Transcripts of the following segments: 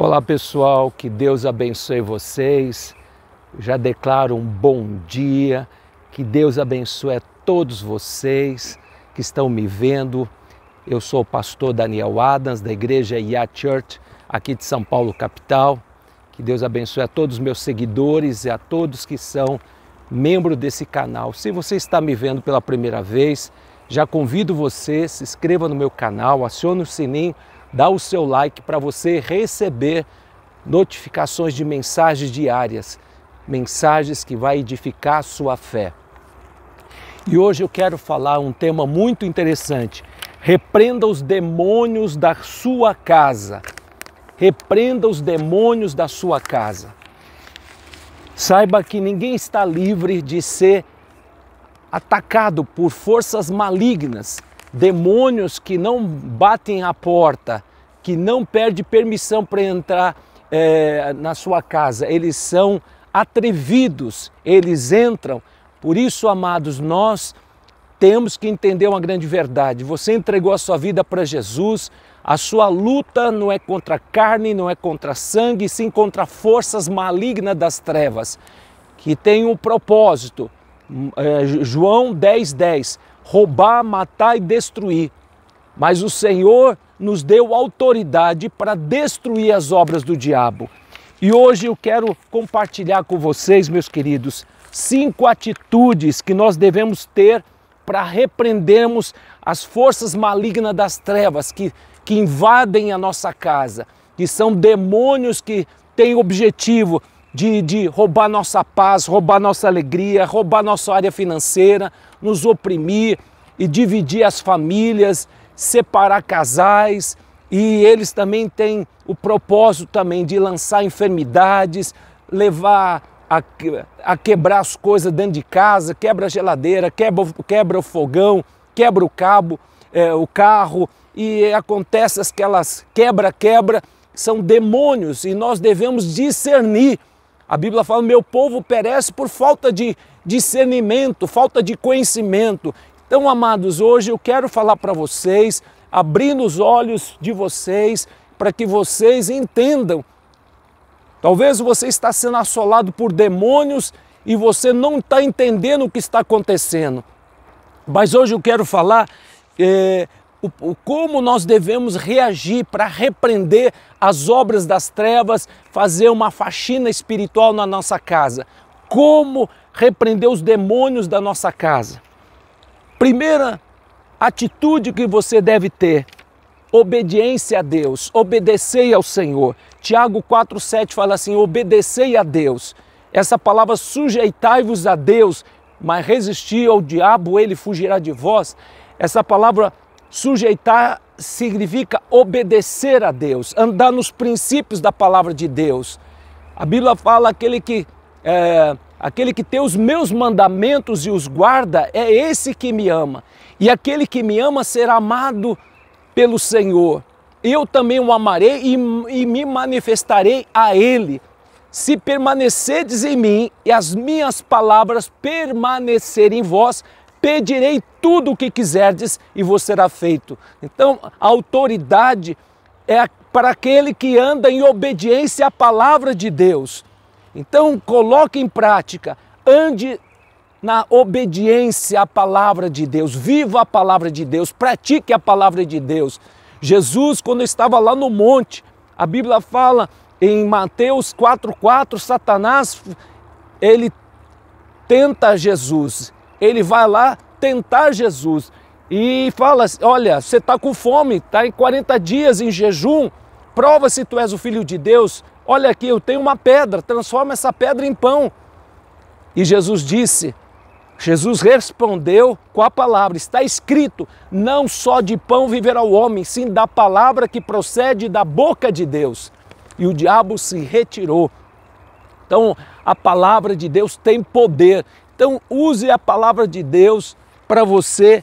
Olá pessoal, que Deus abençoe vocês. Já declaro um bom dia, que Deus abençoe a todos vocês que estão me vendo. Eu sou o pastor Daniel Adams, da igreja Yah Church, aqui de São Paulo, capital. Que Deus abençoe a todos os meus seguidores e a todos que são membro desse canal. Se você está me vendo pela primeira vez, já convido você, se inscreva no meu canal, acione o sininho dá o seu like para você receber notificações de mensagens diárias, mensagens que vai edificar a sua fé. E hoje eu quero falar um tema muito interessante. Repreenda os demônios da sua casa. Repreenda os demônios da sua casa. Saiba que ninguém está livre de ser atacado por forças malignas demônios que não batem a porta, que não perde permissão para entrar é, na sua casa. Eles são atrevidos, eles entram. Por isso, amados, nós temos que entender uma grande verdade. Você entregou a sua vida para Jesus, a sua luta não é contra carne, não é contra sangue, sim contra forças malignas das trevas, que tem um propósito. Hum, eh, João 10, 10 roubar, matar e destruir. Mas o Senhor nos deu autoridade para destruir as obras do diabo. E hoje eu quero compartilhar com vocês, meus queridos, cinco atitudes que nós devemos ter para repreendermos as forças malignas das trevas que, que invadem a nossa casa, que são demônios que têm objetivo de, de roubar nossa paz, roubar nossa alegria, roubar nossa área financeira, nos oprimir e dividir as famílias, separar casais. E eles também têm o propósito também de lançar enfermidades, levar a, a quebrar as coisas dentro de casa, quebra a geladeira, quebra, quebra o fogão, quebra o cabo, é, o carro, e acontece aquelas quebra-quebra, são demônios e nós devemos discernir a Bíblia fala: meu povo perece por falta de discernimento, falta de conhecimento. Então, amados, hoje eu quero falar para vocês, abrindo os olhos de vocês, para que vocês entendam. Talvez você está sendo assolado por demônios e você não está entendendo o que está acontecendo. Mas hoje eu quero falar eh, o, o, como nós devemos reagir para repreender as obras das trevas, fazer uma faxina espiritual na nossa casa. Como repreender os demônios da nossa casa. Primeira atitude que você deve ter: obediência a Deus, obedecer ao Senhor. Tiago 4,7 fala assim: obedecei a Deus. Essa palavra sujeitai-vos a Deus, mas resistir ao diabo, ele fugirá de vós. Essa palavra Sujeitar significa obedecer a Deus, andar nos princípios da palavra de Deus. A Bíblia fala aquele que é, aquele que tem os meus mandamentos e os guarda é esse que me ama. E aquele que me ama será amado pelo Senhor. Eu também o amarei e, e me manifestarei a Ele. Se permanecerdes em mim e as minhas palavras permanecerem em vós, pedirei tudo o que quiserdes e vos será feito. Então, a autoridade é para aquele que anda em obediência à palavra de Deus. Então, coloque em prática, ande na obediência à palavra de Deus, viva a palavra de Deus, pratique a palavra de Deus. Jesus, quando estava lá no monte, a Bíblia fala em Mateus 4,4, Satanás, ele tenta Jesus ele vai lá tentar Jesus e fala: assim, Olha, você está com fome, está em 40 dias em jejum, prova se tu és o filho de Deus. Olha aqui, eu tenho uma pedra, transforma essa pedra em pão. E Jesus disse: Jesus respondeu com a palavra: Está escrito, não só de pão viverá o homem, sim da palavra que procede da boca de Deus. E o diabo se retirou. Então, a palavra de Deus tem poder. Então, use a palavra de Deus para você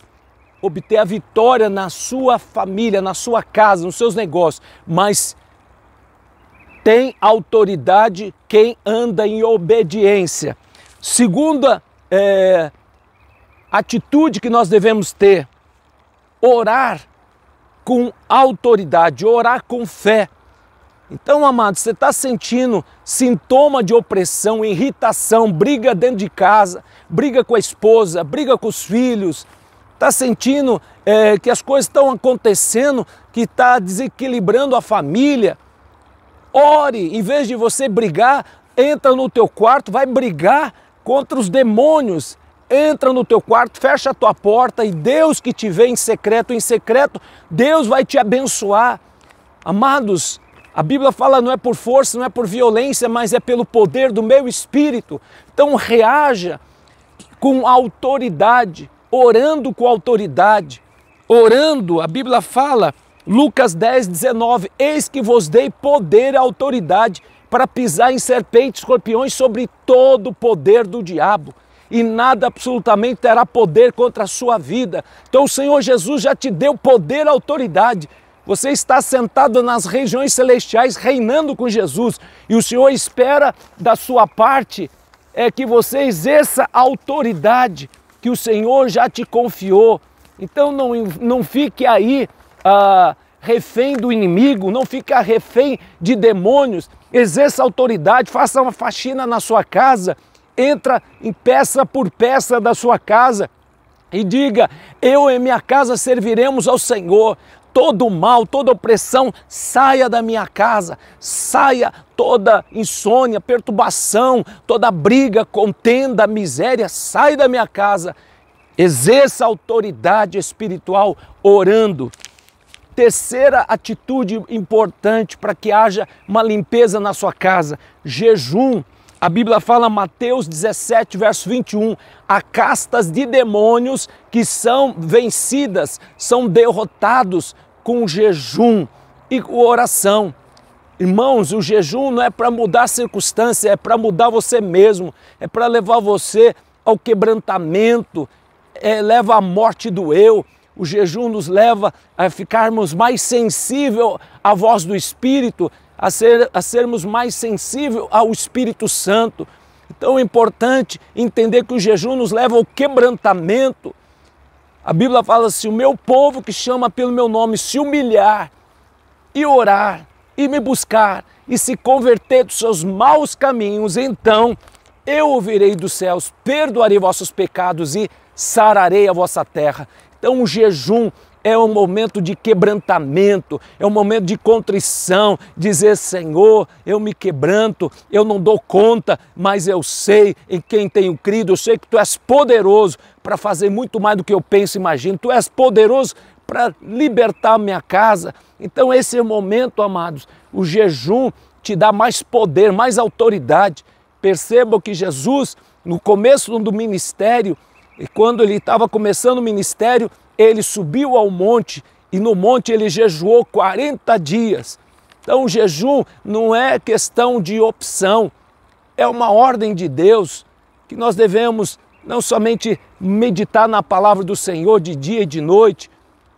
obter a vitória na sua família, na sua casa, nos seus negócios, mas tem autoridade quem anda em obediência. Segunda é, atitude que nós devemos ter: orar com autoridade, orar com fé. Então, amado, você está sentindo sintoma de opressão, irritação, briga dentro de casa, briga com a esposa, briga com os filhos, está sentindo é, que as coisas estão acontecendo, que está desequilibrando a família. Ore, em vez de você brigar, entra no teu quarto, vai brigar contra os demônios. Entra no teu quarto, fecha a tua porta e Deus que te vê em secreto, em secreto, Deus vai te abençoar. Amados, a Bíblia fala não é por força, não é por violência, mas é pelo poder do meu espírito. Então reaja com autoridade, orando com autoridade, orando. A Bíblia fala, Lucas 10, 19: Eis que vos dei poder e autoridade para pisar em serpentes, escorpiões, sobre todo o poder do diabo e nada absolutamente terá poder contra a sua vida. Então o Senhor Jesus já te deu poder, e autoridade. Você está sentado nas regiões celestiais reinando com Jesus e o Senhor espera da sua parte é que você exerça a autoridade que o Senhor já te confiou. Então não, não fique aí ah, refém do inimigo, não fique refém de demônios. Exerça autoridade, faça uma faxina na sua casa, entra em peça por peça da sua casa, e diga: Eu e minha casa serviremos ao Senhor todo mal, toda opressão, saia da minha casa, saia toda insônia, perturbação, toda briga, contenda, miséria, saia da minha casa. Exerça autoridade espiritual orando. Terceira atitude importante para que haja uma limpeza na sua casa: jejum. A Bíblia fala, Mateus 17, verso 21, há castas de demônios que são vencidas, são derrotados com o jejum e com oração. Irmãos, o jejum não é para mudar a circunstância, é para mudar você mesmo, é para levar você ao quebrantamento, é, leva à morte do eu. O jejum nos leva a ficarmos mais sensível à voz do Espírito, a, ser, a sermos mais sensível ao Espírito Santo. Então é importante entender que o jejum nos leva ao quebrantamento, a Bíblia fala assim: o meu povo que chama pelo meu nome se humilhar e orar e me buscar e se converter dos seus maus caminhos, então eu ouvirei dos céus, perdoarei vossos pecados e sararei a vossa terra. Então, o jejum é um momento de quebrantamento, é um momento de contrição, dizer: Senhor, eu me quebranto, eu não dou conta, mas eu sei em quem tenho crido, eu sei que tu és poderoso para fazer muito mais do que eu penso e imagino, tu és poderoso para libertar a minha casa. Então, esse é o momento, amados, o jejum te dá mais poder, mais autoridade. Percebam que Jesus, no começo do ministério, e quando ele estava começando o ministério, ele subiu ao monte e no monte ele jejuou 40 dias. Então, o jejum não é questão de opção, é uma ordem de Deus que nós devemos não somente meditar na palavra do Senhor de dia e de noite,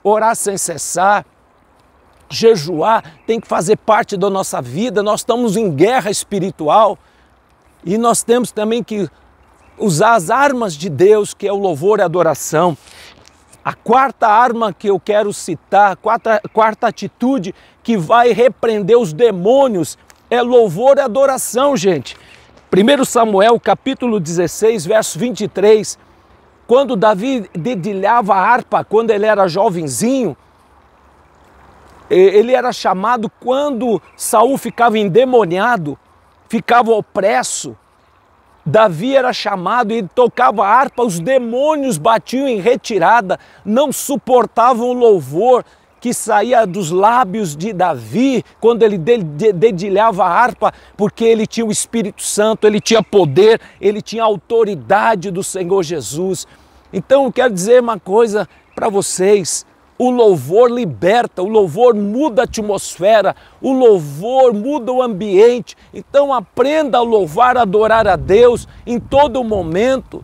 orar sem cessar, jejuar tem que fazer parte da nossa vida. Nós estamos em guerra espiritual e nós temos também que usar as armas de Deus, que é o louvor e a adoração. A quarta arma que eu quero citar, a quarta, quarta atitude que vai repreender os demônios é louvor e adoração, gente. 1 Samuel capítulo 16, verso 23, quando Davi dedilhava a harpa quando ele era jovenzinho, ele era chamado quando Saul ficava endemoniado, ficava opresso, Davi era chamado e tocava harpa, os demônios batiam em retirada, não suportavam o louvor que saía dos lábios de Davi quando ele dedilhava a harpa, porque ele tinha o Espírito Santo, ele tinha poder, ele tinha autoridade do Senhor Jesus. Então, eu quero dizer uma coisa para vocês: o louvor liberta, o louvor muda a atmosfera, o louvor muda o ambiente. Então aprenda a louvar, a adorar a Deus em todo momento.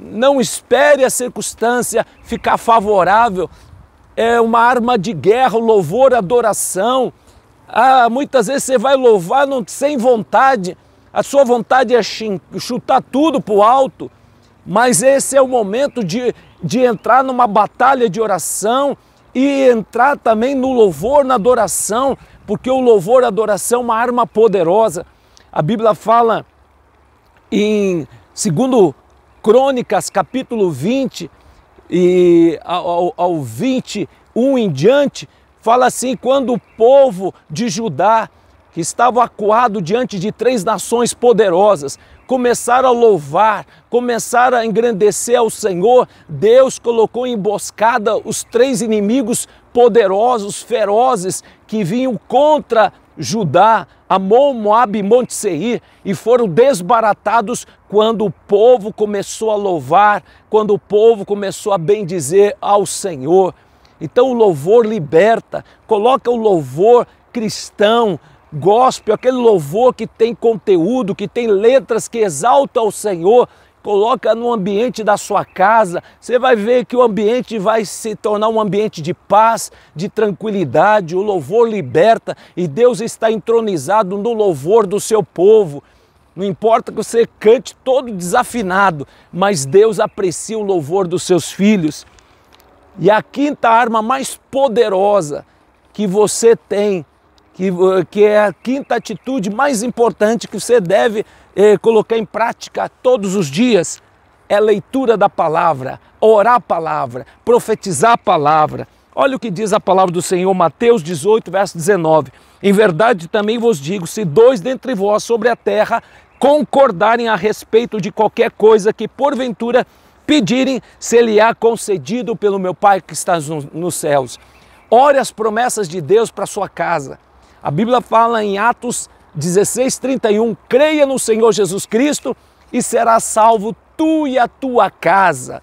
Não espere a circunstância ficar favorável. É uma arma de guerra, o louvor, a adoração. Ah, muitas vezes você vai louvar não, sem vontade. A sua vontade é chutar tudo para o alto. Mas esse é o momento de de entrar numa batalha de oração e entrar também no louvor, na adoração, porque o louvor, a adoração é uma arma poderosa. A Bíblia fala em segundo Crônicas, capítulo 20 e ao, ao 21 em diante, fala assim: quando o povo de Judá que estava acuado diante de três nações poderosas, começar a louvar, começar a engrandecer ao Senhor, Deus colocou em emboscada os três inimigos poderosos, ferozes, que vinham contra Judá, Amon, Moab e Monte Seir, e foram desbaratados quando o povo começou a louvar, quando o povo começou a bendizer ao Senhor. Então o louvor liberta, coloca o louvor cristão, gospel, aquele louvor que tem conteúdo, que tem letras que exalta o Senhor, coloca no ambiente da sua casa, você vai ver que o ambiente vai se tornar um ambiente de paz, de tranquilidade, o louvor liberta e Deus está entronizado no louvor do seu povo. Não importa que você cante todo desafinado, mas Deus aprecia o louvor dos seus filhos. E a quinta arma mais poderosa que você tem que, que é a quinta atitude mais importante que você deve eh, colocar em prática todos os dias, é leitura da palavra, orar a palavra, profetizar a palavra. Olha o que diz a palavra do Senhor, Mateus 18, verso 19. Em verdade também vos digo: se dois dentre vós sobre a terra concordarem a respeito de qualquer coisa que porventura pedirem, se lhe há concedido pelo meu Pai que está nos céus. Ore as promessas de Deus para sua casa. A Bíblia fala em Atos 16:31, creia no Senhor Jesus Cristo e serás salvo tu e a tua casa.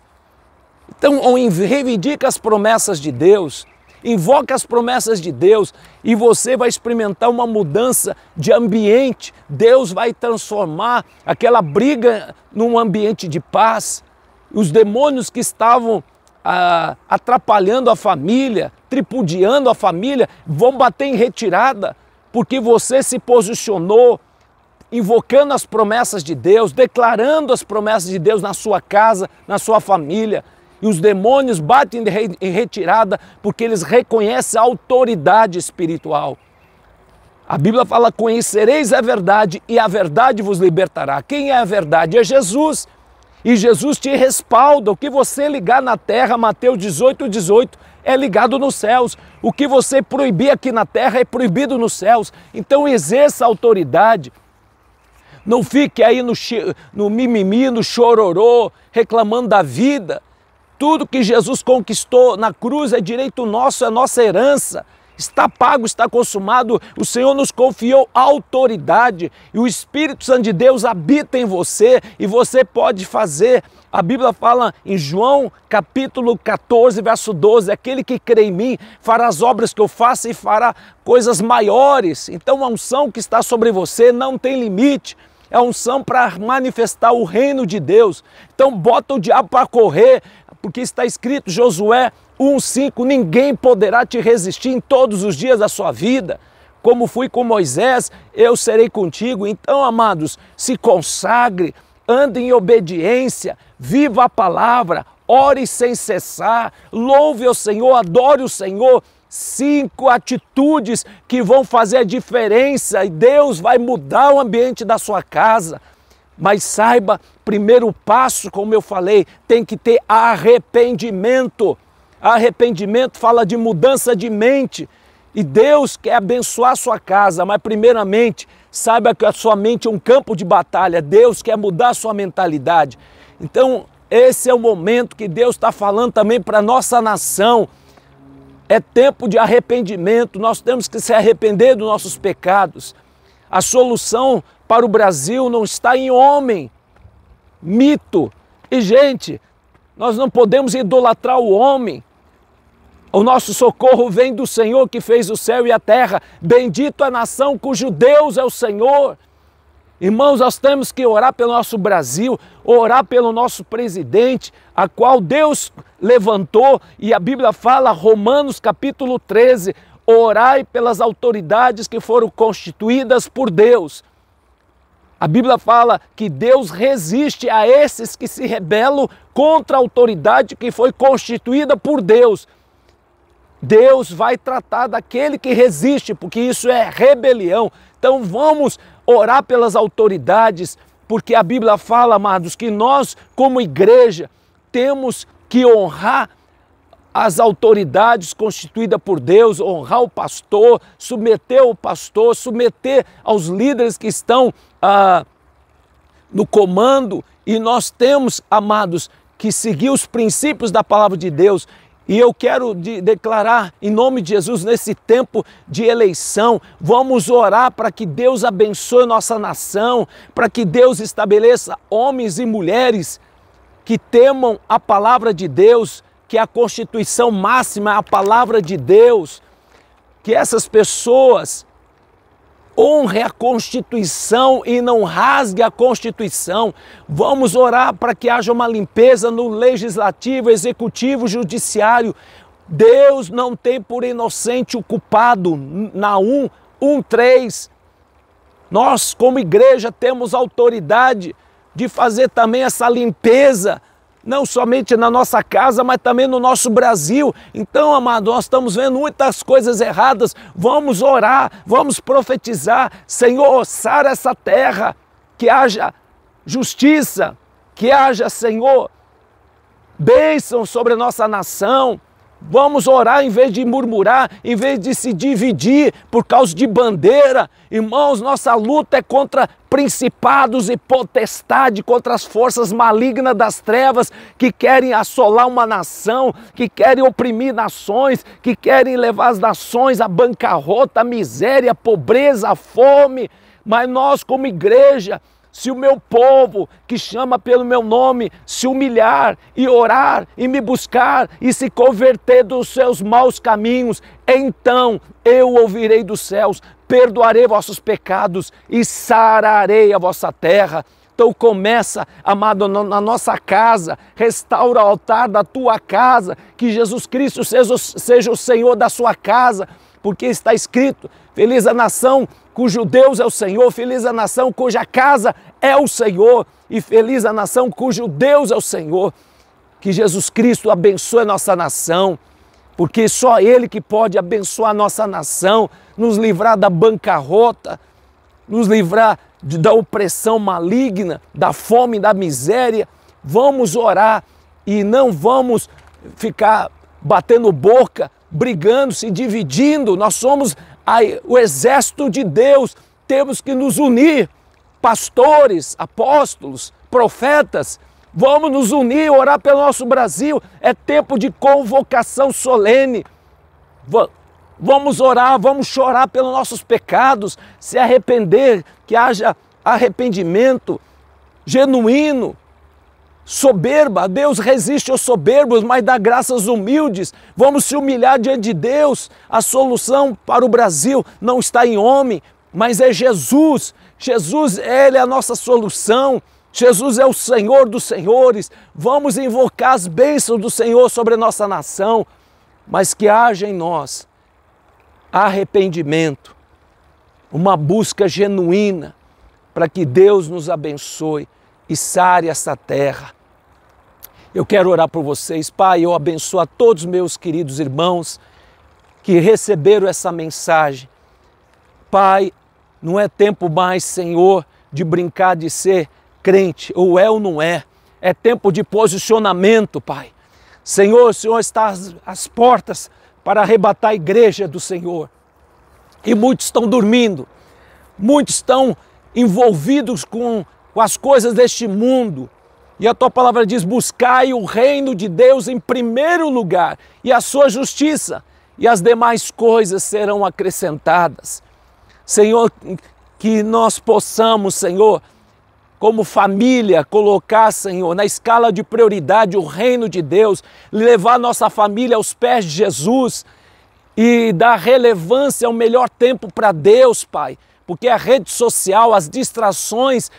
Então, reivindica as promessas de Deus, invoca as promessas de Deus e você vai experimentar uma mudança de ambiente. Deus vai transformar aquela briga num ambiente de paz. Os demônios que estavam atrapalhando a família, tripudiando a família, vão bater em retirada, porque você se posicionou invocando as promessas de Deus, declarando as promessas de Deus na sua casa, na sua família. E os demônios batem em retirada porque eles reconhecem a autoridade espiritual. A Bíblia fala: Conhecereis a verdade e a verdade vos libertará. Quem é a verdade? É Jesus. E Jesus te respalda. O que você ligar na terra, Mateus 18, 18, é ligado nos céus. O que você proibir aqui na terra é proibido nos céus. Então exerça autoridade. Não fique aí no, no mimimi, no chororô, reclamando da vida. Tudo que Jesus conquistou na cruz é direito nosso, é nossa herança está pago, está consumado. O Senhor nos confiou autoridade e o Espírito Santo de Deus habita em você e você pode fazer. A Bíblia fala em João capítulo 14, verso 12: aquele que crê em mim fará as obras que eu faço e fará coisas maiores. Então a unção que está sobre você não tem limite é unção para manifestar o reino de Deus. Então bota o diabo para correr, porque está escrito Josué 1:5, ninguém poderá te resistir em todos os dias da sua vida. Como fui com Moisés, eu serei contigo. Então, amados, se consagre, ande em obediência, viva a palavra, ore sem cessar, louve o Senhor, adore o Senhor. Cinco atitudes que vão fazer a diferença e Deus vai mudar o ambiente da sua casa. Mas saiba, primeiro passo, como eu falei, tem que ter arrependimento. Arrependimento fala de mudança de mente. E Deus quer abençoar a sua casa, mas primeiramente, saiba que a sua mente é um campo de batalha. Deus quer mudar a sua mentalidade. Então, esse é o momento que Deus está falando também para a nossa nação. É tempo de arrependimento, nós temos que se arrepender dos nossos pecados. A solução para o Brasil não está em homem, mito. E, gente, nós não podemos idolatrar o homem. O nosso socorro vem do Senhor que fez o céu e a terra. Bendito a nação cujo Deus é o Senhor. Irmãos, nós temos que orar pelo nosso Brasil, orar pelo nosso presidente, a qual Deus levantou, e a Bíblia fala, Romanos capítulo 13, orai pelas autoridades que foram constituídas por Deus. A Bíblia fala que Deus resiste a esses que se rebelam contra a autoridade que foi constituída por Deus. Deus vai tratar daquele que resiste, porque isso é rebelião. Então vamos orar pelas autoridades, porque a Bíblia fala, amados, que nós, como igreja, temos que honrar as autoridades constituídas por Deus, honrar o pastor, submeter o pastor, submeter aos líderes que estão ah, no comando. E nós temos, amados, que seguir os princípios da palavra de Deus. E eu quero de declarar em nome de Jesus, nesse tempo de eleição, vamos orar para que Deus abençoe nossa nação, para que Deus estabeleça homens e mulheres que temam a palavra de Deus, que é a constituição máxima é a palavra de Deus, que essas pessoas honre a Constituição e não rasgue a Constituição. Vamos orar para que haja uma limpeza no legislativo, executivo, judiciário. Deus não tem por inocente o culpado. Na 1, 1, 3. Nós, como igreja, temos autoridade de fazer também essa limpeza não somente na nossa casa, mas também no nosso Brasil. Então, amado, nós estamos vendo muitas coisas erradas. Vamos orar, vamos profetizar. Senhor, sara essa terra, que haja justiça, que haja, Senhor, bênção sobre a nossa nação, Vamos orar em vez de murmurar, em vez de se dividir por causa de bandeira. Irmãos, nossa luta é contra principados e potestade, contra as forças malignas das trevas que querem assolar uma nação, que querem oprimir nações, que querem levar as nações à bancarrota, à miséria, à pobreza, à fome. Mas nós, como igreja, se o meu povo, que chama pelo meu nome, se humilhar e orar e me buscar e se converter dos seus maus caminhos, então eu ouvirei dos céus, perdoarei vossos pecados e sararei a vossa terra. Então começa, amado, na nossa casa, restaura o altar da tua casa, que Jesus Cristo seja, o Senhor da sua casa, porque está escrito: feliz a nação cujo Deus é o Senhor, feliz a nação cuja casa é o Senhor e feliz a nação cujo Deus é o Senhor. Que Jesus Cristo abençoe a nossa nação, porque só Ele que pode abençoar a nossa nação, nos livrar da bancarrota, nos livrar de, da opressão maligna, da fome, da miséria. Vamos orar e não vamos ficar batendo boca, brigando, se dividindo. Nós somos a, o exército de Deus, temos que nos unir pastores, apóstolos, profetas, vamos nos unir, orar pelo nosso Brasil. É tempo de convocação solene. Vamos orar, vamos chorar pelos nossos pecados, se arrepender, que haja arrependimento genuíno, soberba. Deus resiste aos soberbos, mas dá graças aos humildes. Vamos se humilhar diante de Deus. A solução para o Brasil não está em homem, mas é Jesus. Jesus, Ele é a nossa solução. Jesus é o Senhor dos Senhores. Vamos invocar as bênçãos do Senhor sobre a nossa nação, mas que haja em nós arrependimento, uma busca genuína para que Deus nos abençoe e sare essa terra. Eu quero orar por vocês, Pai. Eu abençoo a todos meus queridos irmãos que receberam essa mensagem. Pai, não é tempo mais, Senhor, de brincar de ser crente, ou é ou não é. É tempo de posicionamento, Pai. Senhor, o Senhor está às, às portas para arrebatar a igreja do Senhor. E muitos estão dormindo, muitos estão envolvidos com, com as coisas deste mundo. E a tua palavra diz: buscai o reino de Deus em primeiro lugar e a sua justiça, e as demais coisas serão acrescentadas. Senhor, que nós possamos, Senhor, como família, colocar, Senhor, na escala de prioridade o reino de Deus, levar nossa família aos pés de Jesus e dar relevância ao melhor tempo para Deus, Pai porque a rede social, as distrações,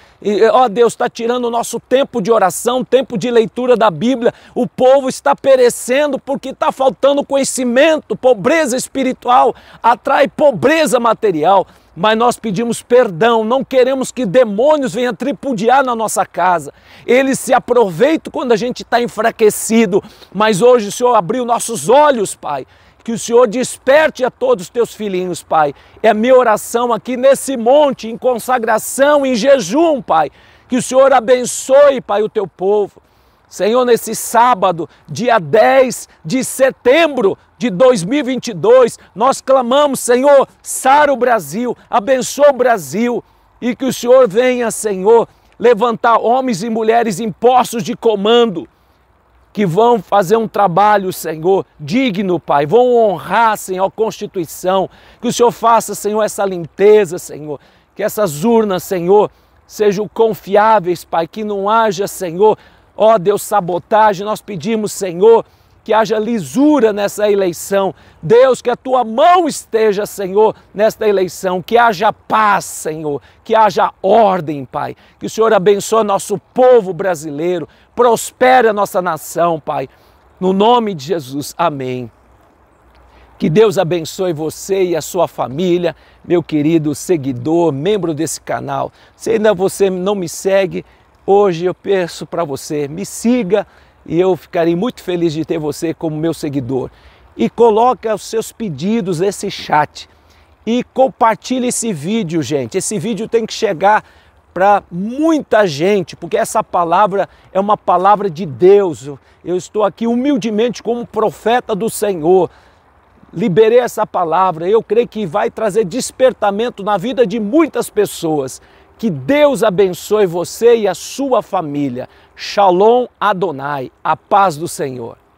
ó Deus, está tirando o nosso tempo de oração, tempo de leitura da Bíblia. O povo está perecendo porque está faltando conhecimento. Pobreza espiritual atrai pobreza material. Mas nós pedimos perdão, não queremos que demônios venham tripudiar na nossa casa. Eles se aproveitam quando a gente está enfraquecido. Mas hoje o Senhor abriu nossos olhos, Pai que o Senhor desperte a todos os teus filhinhos, Pai. É a minha oração aqui nesse monte, em consagração, em jejum, Pai. Que o Senhor abençoe, Pai, o teu povo. Senhor, nesse sábado, dia 10 de setembro de 2022, nós clamamos, Senhor, sara o Brasil, abençoa o Brasil e que o Senhor venha, Senhor, levantar homens e mulheres em postos de comando que vão fazer um trabalho, Senhor, digno, Pai. Vão honrar, Senhor, a Constituição. Que o Senhor faça, Senhor, essa limpeza, Senhor. Que essas urnas, Senhor, sejam confiáveis, Pai. Que não haja, Senhor, ó Deus, sabotagem. Nós pedimos, Senhor, que haja lisura nessa eleição. Deus, que a tua mão esteja, Senhor, nesta eleição, que haja paz, Senhor, que haja ordem, Pai. Que o Senhor abençoe nosso povo brasileiro, prospere a nossa nação, Pai. No nome de Jesus, amém. Que Deus abençoe você e a sua família, meu querido seguidor, membro desse canal. Se ainda você não me segue, hoje eu peço para você, me siga e eu ficarei muito feliz de ter você como meu seguidor. E coloca os seus pedidos nesse chat e compartilhe esse vídeo, gente. Esse vídeo tem que chegar para muita gente, porque essa palavra é uma palavra de Deus. Eu estou aqui humildemente como profeta do Senhor. Liberei essa palavra, eu creio que vai trazer despertamento na vida de muitas pessoas. Que Deus abençoe você e a sua família. Shalom Adonai, a paz do Senhor.